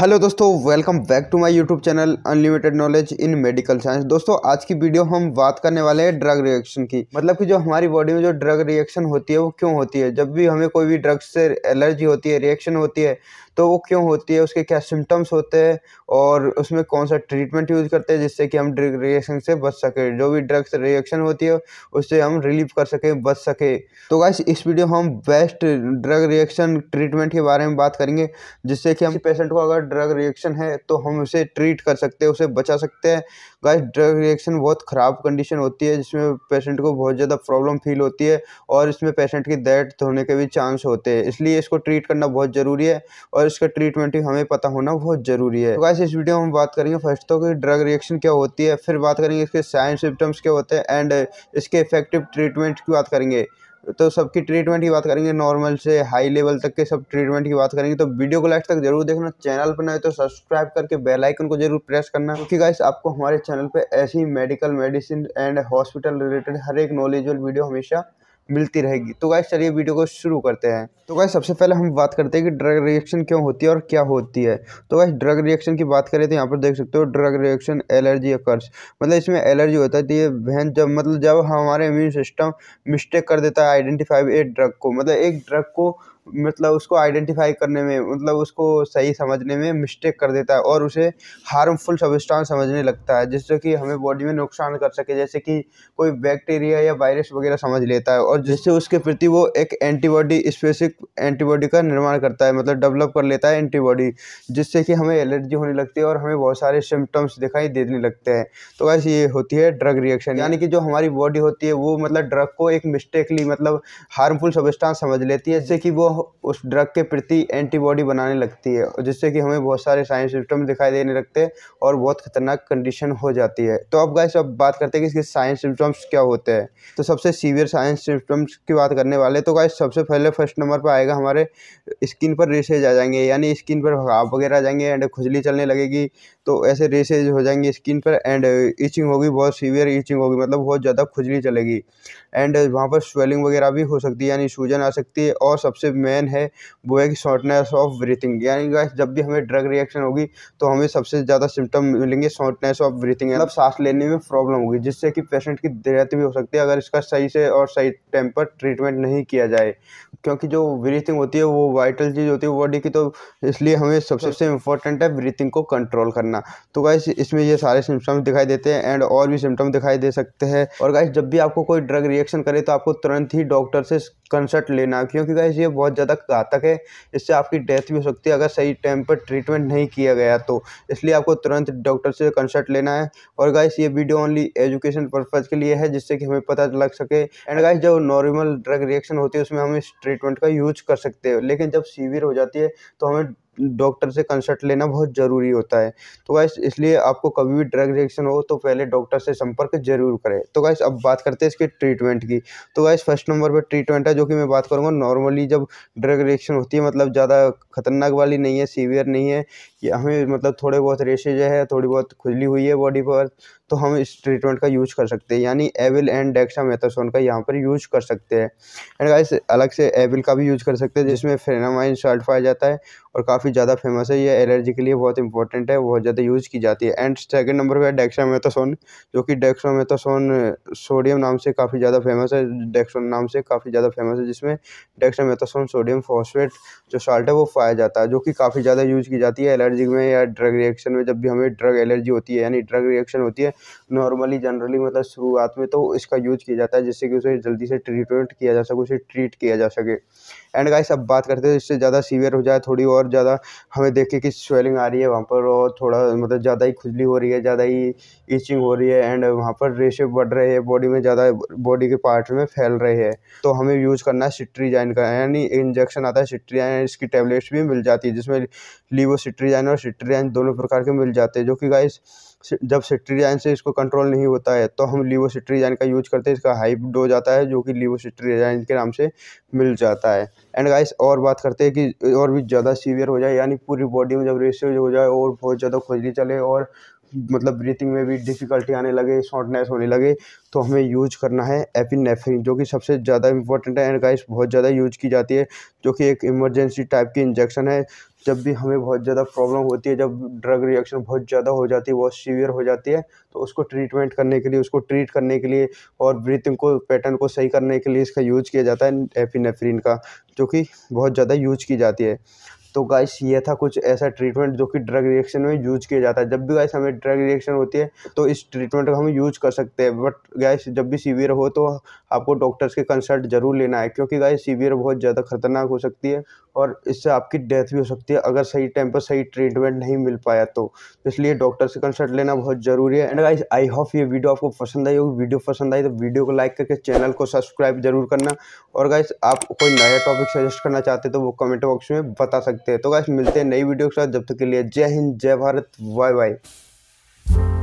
hello दोस्तों welcome back to my YouTube channel unlimited knowledge in medical science दोस्तों आज की वीडियो हम बात करने वाले हैं ड्रग रिएक्शन की मतलब कि जो हमारी बॉडी में जो ड्रग रिएक्शन होती है वो क्यों होती है जब भी हमें कोई भी ड्रग्स से एलर्जी होती है रिएक्शन होती है तो वो क्यों होती है उसके क्या सिम्टम्स होते हैं और उसमें कौन सा ट्रीटमेंट यूज़ करते हैं जिससे कि हम ड्रग रिएक्शन से बच सके जो भी ड्रग्स रिएक्शन होती है उससे हम रिलीव कर सकें बच सके तो गाइस इस वीडियो हम बेस्ट ड्रग रिएक्शन ट्रीटमेंट के बारे में बात करेंगे जिससे कि हम पेशेंट को अगर ड्रग रिएक्शन है तो हम उसे ट्रीट कर सकते हैं उसे बचा सकते हैं गाइस ड्रग रिएक्शन बहुत ख़राब कंडीशन होती है जिसमें पेशेंट को बहुत ज़्यादा प्रॉब्लम फील होती है और इसमें पेशेंट की डेथ होने के भी चांस होते हैं इसलिए इसको ट्रीट करना बहुत ज़रूरी है और और इसका ट्रीटमेंट भी हमें पता होना बहुत जरूरी है तो इस वीडियो में हम बात करेंगे फर्स्ट तो कि ड्रग रिएक्शन क्या होती है फिर बात करेंगे इसके साइन सिम्टम्स क्या होते हैं एंड इसके इफेक्टिव ट्रीटमेंट की बात करेंगे तो सबकी ट्रीटमेंट की बात करेंगे नॉर्मल से हाई लेवल तक के सब ट्रीटमेंट की बात करेंगे तो वीडियो को लास्ट तक जरूर देखना चैनल पर नए तो सब्सक्राइब करके बेल आइकन को जरूर प्रेस करना क्योंकि गाइस आपको हमारे चैनल पे ऐसी medical medicine and hospital related हर एक नॉलेजल वीडियो हमेशा मिलती रहेगी तो गाइस चलिए वीडियो को शुरू करते हैं तो गाइस सबसे पहले हम बात करते हैं कि ड्रग रिएक्शन क्यों होती है और क्या होती है तो गाइस ड्रग रिएक्शन की बात करें तो यहाँ पर देख सकते हो ड्रग रिएक्शन एलर्जी अकर्स मतलब इसमें एलर्जी होता है तो ये बहन जब मतलब जब हमारे इम्यून सिस्टम मिस्टेक कर देता है आइडेंटिफाई ए ड्रग को मतलब एक ड्रग को मतलब उसको आइडेंटिफाई करने में मतलब उसको सही समझने में मिस्टेक कर देता है और उसे हार्मफुल सबिस्टान समझने लगता है जिससे कि हमें बॉडी में नुकसान कर सके जैसे कि कोई बैक्टीरिया या वायरस वगैरह समझ लेता है और जिससे उसके प्रति वो एक एंटीबॉडी स्पेसिफिक एंटीबॉडी का निर्माण करता है मतलब डेवलप कर लेता है एंटीबॉडी जिससे कि हमें एलर्जी होने लगती है और हमें बहुत सारे सिम्टम्स दिखाई देने लगते हैं तो वैसे ये होती है ड्रग रिएक्शन यानी कि जो हमारी बॉडी होती है वो मतलब ड्रग को एक मिस्टेकली मतलब हार्मफुल सबस्टांस समझ लेती है जिससे कि वो उस ड्रग के प्रति एंटीबॉडी बनाने लगती है जिससे कि हमें बहुत सारे साइंस सिस्टम दिखाई देने लगते हैं और बहुत खतरनाक कंडीशन हो जाती है तो अब गाइस अब बात करते हैं कि इसके साइंस सिम्टम्स क्या होते हैं तो सबसे सीवियर साइंस सिम्टम्स की बात करने वाले तो गाइस सबसे पहले फर्स्ट नंबर पर आएगा हमारे स्किन पर रेसेज आ जाएंगे यानी स्किन पर भगाव वगैरह आ जाएंगे एंड खुजली चलने लगेगी तो ऐसे रेसेज हो जाएंगे स्किन पर एंड ईचिंग होगी बहुत सीवियर ईचिंग होगी मतलब बहुत ज़्यादा खुजली चलेगी एंड वहाँ पर स्वेलिंग वगैरह भी हो सकती है यानी सूजन आ सकती है और सबसे मेन है वो है कि शॉर्टनेस ऑफ ब्रीथिंग यानी गाइस जब भी हमें ड्रग रिएक्शन होगी तो हमें सबसे ज़्यादा सिम्टम मिलेंगे शॉर्टनेस ऑफ ब्रीथिंग मतलब सांस लेने में प्रॉब्लम होगी जिससे कि पेशेंट की डेथ भी हो सकती है अगर इसका सही से और सही टाइम पर ट्रीटमेंट नहीं किया जाए क्योंकि जो ब्रीथिंग होती है वो वाइटल चीज़ होती है बॉडी की तो इसलिए हमें सबसे सबसे इम्पोर्टेंट है ब्रीथिंग को कंट्रोल करना तो गाइस इसमें ये सारे सिम्टम्स दिखाई देते हैं एंड और भी सिम्टम दिखाई दे सकते हैं और गाइस जब भी आपको कोई ड्रग रिएक्शन करे तो आपको तुरंत ही डॉक्टर से कंसल्ट लेना क्योंकि गाइस ये बहुत ज़्यादा घातक है इससे आपकी डेथ भी हो सकती है अगर सही टाइम पर ट्रीटमेंट नहीं किया गया तो इसलिए आपको तुरंत डॉक्टर से कंसल्ट लेना है और गाइस ये वीडियो ओनली एजुकेशन पर्पज़ के लिए है जिससे कि हमें पता लग सके एंड गाइस जब नॉर्मल ड्रग रिएक्शन होती है उसमें हम इस ट्रीटमेंट का यूज कर सकते हैं लेकिन जब सीवियर हो जाती है तो हमें डॉक्टर से कंसल्ट लेना बहुत ज़रूरी होता है तो गाइस इसलिए आपको कभी भी ड्रग रिएक्शन हो तो पहले डॉक्टर से संपर्क जरूर करें तो गाइस अब बात करते हैं इसके ट्रीटमेंट की तो गाइस फर्स्ट नंबर पर ट्रीटमेंट है जो कि मैं बात करूँगा नॉर्मली जब ड्रग रिएक्शन होती है मतलब ज़्यादा खतरनाक वाली नहीं है सीवियर नहीं है कि हमें मतलब थोड़े बहुत रेशेज है थोड़ी बहुत खुजली हुई है बॉडी पर तो हम इस ट्रीटमेंट का यूज कर सकते हैं यानी एविल एंड डेक्सामेथासोन का यहाँ पर यूज कर सकते हैं एंड गाइस अलग से एविल का भी यूज कर सकते हैं जिसमें फेनामाइन सल्ट पाया जाता है और काफ़ी काफ़ी ज़्यादा फेमस है ये एलर्जी के लिए बहुत इंपॉर्टेंट है बहुत ज़्यादा यूज़ की जाती है एंड सेकेंड नंबर पर है डेक्सामेथासोन जो कि डेक्सामेथासोन सोडियम नाम से काफ़ी ज़्यादा फेमस है डेक्सोन नाम से काफ़ी ज़्यादा फेमस है जिसमें डेक्सामेथासोन सोडियम फॉस्फेट जो साल्ट है वो पाया जाता है जो कि काफ़ी ज़्यादा यूज़ की जाती है एलर्जी में या ड्रग रिएक्शन में जब भी हमें ड्रग एलर्जी होती है यानी ड्रग रिएक्शन होती है नॉर्मली जनरली मतलब शुरुआत में तो इसका यूज़ किया जाता है जिससे कि उसे जल्दी से ट्रीटमेंट किया जा सके उसे ट्रीट किया जा सके एंड गाइस अब बात करते हैं इससे ज़्यादा सीवियर हो जाए थोड़ी और ज़्यादा ज़्यादा हमें देखे कि स्वेलिंग आ रही है वहाँ पर और थोड़ा मतलब ज़्यादा ही खुजली हो रही है ज़्यादा ही ईचिंग हो रही है एंड वहाँ पर रेशे बढ़ रहे हैं बॉडी में ज़्यादा बॉडी के पार्ट में फैल रहे हैं तो हमें यूज़ करना है सिट्रीजाइन का यानी इंजेक्शन आता है सिट्रीजाइन इसकी टेबलेट्स भी मिल जाती है जिसमें लीवो सिट्रीजाइन और सिट्रीजाइन दोनों प्रकार के मिल जाते हैं जो कि गाइस जब सिट्रीजाइन से इसको कंट्रोल नहीं होता है तो हम लीवोसिट्रीजाइन का यूज करते हैं इसका हाई डोज आता है जो कि लीवोसिट्रीजाइन के नाम से मिल जाता है एंड गाइस और बात करते हैं कि और भी ज़्यादा सीवियर हो जाए यानी पूरी बॉडी में जब रेस्ट हो जाए और बहुत ज़्यादा खुजली चले और मतलब ब्रीथिंग में भी डिफ़िकल्टी आने लगे शॉर्टनेस होने लगे तो हमें यूज करना है एपिनेफ्रिन जो कि सबसे ज़्यादा इंपॉर्टेंट है एंड गाइस बहुत ज़्यादा यूज की जाती है जो कि एक इमरजेंसी टाइप की इंजेक्शन है जब भी हमें बहुत ज़्यादा प्रॉब्लम होती है जब ड्रग रिएक्शन बहुत ज़्यादा हो जाती है बहुत सीवियर हो जाती है तो उसको ट्रीटमेंट करने के लिए उसको ट्रीट करने के लिए और ब्रीथिंग को पैटर्न को सही करने के लिए इसका यूज किया जाता है एपिनेफ्रिन का जो कि बहुत ज़्यादा यूज की जाती है तो गाइस ये था कुछ ऐसा ट्रीटमेंट जो कि ड्रग रिएक्शन में यूज किया जाता है जब भी गाइस हमें ड्रग रिएक्शन होती है तो इस ट्रीटमेंट का हम यूज कर सकते हैं बट गाइस जब भी सीवियर हो तो आपको डॉक्टर्स के कंसल्ट जरूर लेना है क्योंकि गाइस सीवियर बहुत ज़्यादा खतरनाक हो सकती है और इससे आपकी डेथ भी हो सकती है अगर सही टाइम पर सही ट्रीटमेंट नहीं मिल पाया तो, तो इसलिए डॉक्टर से कंसल्ट लेना बहुत ज़रूरी है एंड गाइस आई होप ये वीडियो आपको पसंद आई होगी वीडियो पसंद आई तो वीडियो को लाइक करके चैनल को सब्सक्राइब जरूर करना और गाइस आप कोई नया टॉपिक सजेस्ट करना चाहते तो वो कमेंट बॉक्स में बता सकते सकते हैं तो गाइस मिलते हैं नई वीडियो के साथ जब तक के लिए जय हिंद जय भारत बाय बाय